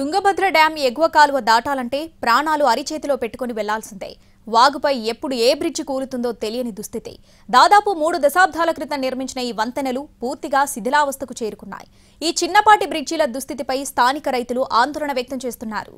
Tungabhadra dam ఎగువ కాలువ దాటాలంటే ప్రాణాలు అరిచేతిలో పెట్టుకుని వెళ్లాల్సిందే వాగుపై ఎప్పుడు ఏ బ్రిడ్జి కూలుతుందో తెలియని దుస్థితి దాదాపు మూడు దశాబ్దాల క్రితం నిర్మించిన ఈ వంతెనలు పూర్తిగా శిథిలావస్థకు చేరుకున్నాయి ఈ చిన్నపాటి బ్రిడ్జిల దుస్థితిపై స్థానిక రైతులు ఆందోళన వ్యక్తం చేస్తున్నారు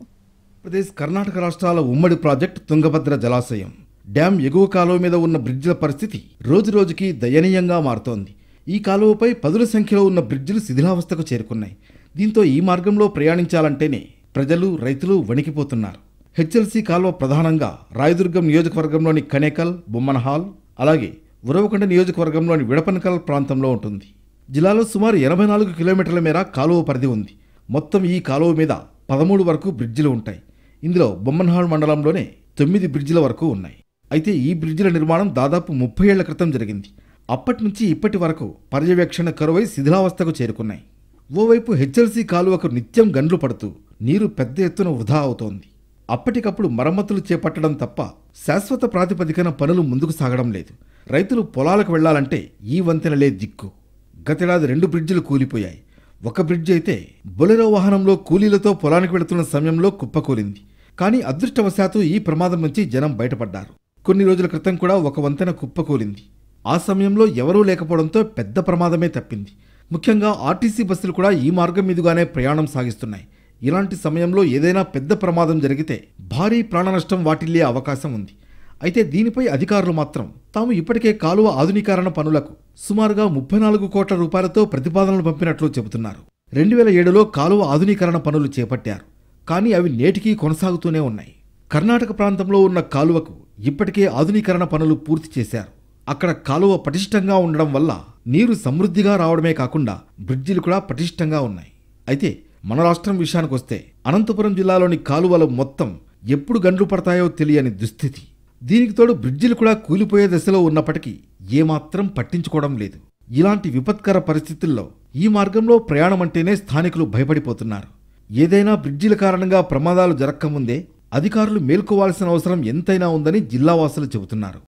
ప్రదేశ్ కర్ణాటక రాష్ట్రాల ఉమ్మడి ప్రాజెక్ట్ తుంగభద్ర జలాశయం డ్యాం ఎగువ కాలువ మీద ఉన్న బ్రిడ్జిల పరిస్థితి రోజురోజుకి దయనీయంగా మారుతోంది ఈ కాలువపై పదుల సంఖ్యలో ఉన్న బ్రిడ్జిలు శిథిలావస్థకు చేరుకున్నాయి దీంతో ఈ మార్గంలో ప్రయాణించాలంటేనే ప్రజలు రైతులు వణికిపోతున్నారు హెచ్ఎల్సీ కాలువ ప్రధానంగా రాయదుర్గం నియోజకవర్గంలోని కనేకల్ బొమ్మనహాల్ అలాగే ఉరవకొండ నియోజకవర్గంలోని విడపనకల్ ప్రాంతంలో ఉంటుంది జిల్లాలో సుమారు ఎనభై నాలుగు కిలోమీటర్ల మేర కాలువ పరిధి ఉంది మొత్తం ఈ కాలువ మీద పదమూడు వరకు బ్రిడ్జిలు ఉంటాయి ఇందులో బొమ్మన్హాల్ మండలంలోనే తొమ్మిది బ్రిడ్జిల వరకు ఉన్నాయి అయితే ఈ బ్రిడ్జిల నిర్మాణం దాదాపు ముప్పై ఏళ్ల క్రితం జరిగింది అప్పటి నుంచి ఇప్పటి వరకు పర్యవేక్షణ కరువై శిథిలావస్థకు చేరుకున్నాయి ఓవైపు హెచ్ఎల్సీ కాలువకు నిత్యం గండ్లు పడుతూ నీరు పెద్ద ఎత్తున వృధా అవుతోంది అప్పటికప్పుడు మరమ్మతులు చేపట్టడం తప్ప శాశ్వత ప్రాతిపదికన పనులు ముందుకు సాగడం లేదు రైతులు పొలాలకు వెళ్లాలంటే ఈ వంతెనలే దిక్కు గతేడాది రెండు బ్రిడ్జిలు కూలిపోయాయి ఒక బ్రిడ్జ్ అయితే బొలెరో వాహనంలో కూలీలతో పొలానికి వెళుతున్న సమయంలో కుప్పకూలింది కానీ అదృష్టవశాత్తు ఈ ప్రమాదం నుంచి జనం బయటపడ్డారు కొన్ని రోజుల క్రితం కూడా ఒక వంతెన కుప్పకూలింది ఆ సమయంలో ఎవరూ లేకపోవడంతో పెద్ద ప్రమాదమే తప్పింది ముఖ్యంగా ఆర్టీసీ బస్సులు కూడా ఈ మార్గం మీదుగానే ప్రయాణం సాగిస్తున్నాయి ఇలాంటి సమయంలో ఏదైనా పెద్ద ప్రమాదం జరిగితే భారీ ప్రాణనష్టం వాటిల్లే అవకాశం ఉంది అయితే దీనిపై అధికారులు మాత్రం తాము ఇప్పటికే కాలువ ఆధునీకరణ పనులకు సుమారుగా ముప్పై నాలుగు కోట్ల రూపాయలతో ప్రతిపాదనలు పంపినట్లు చెబుతున్నారు రెండు వేల ఏడులో కాలువ ఆధునీకరణ పనులు చేపట్టారు కానీ అవి నేటికీ కొనసాగుతూనే ఉన్నాయి కర్ణాటక ప్రాంతంలో ఉన్న కాలువకు ఇప్పటికే ఆధునీకరణ పనులు పూర్తి చేశారు అక్కడ కాలువ పటిష్టంగా ఉండడం వల్ల నీరు సమృద్ధిగా రావడమే కాకుండా బ్రిడ్జిలు కూడా పటిష్టంగా ఉన్నాయి అయితే మన రాష్ట్రం విషయానికి వస్తే అనంతపురం జిల్లాలోని కాలువలు మొత్తం ఎప్పుడు గండ్లు పడతాయో తెలియని దుస్థితి దీనికి తోడు బ్రిడ్జిలు కూడా కూలిపోయే దశలో ఉన్నప్పటికీ ఏమాత్రం పట్టించుకోవడం లేదు ఇలాంటి విపత్కర పరిస్థితుల్లో ఈ మార్గంలో ప్రయాణమంటేనే స్థానికులు భయపడిపోతున్నారు ఏదైనా బ్రిడ్జిల కారణంగా ప్రమాదాలు జరగకముందే అధికారులు మేల్కోవాల్సిన అవసరం ఎంతైనా ఉందని జిల్లావాసులు చెబుతున్నారు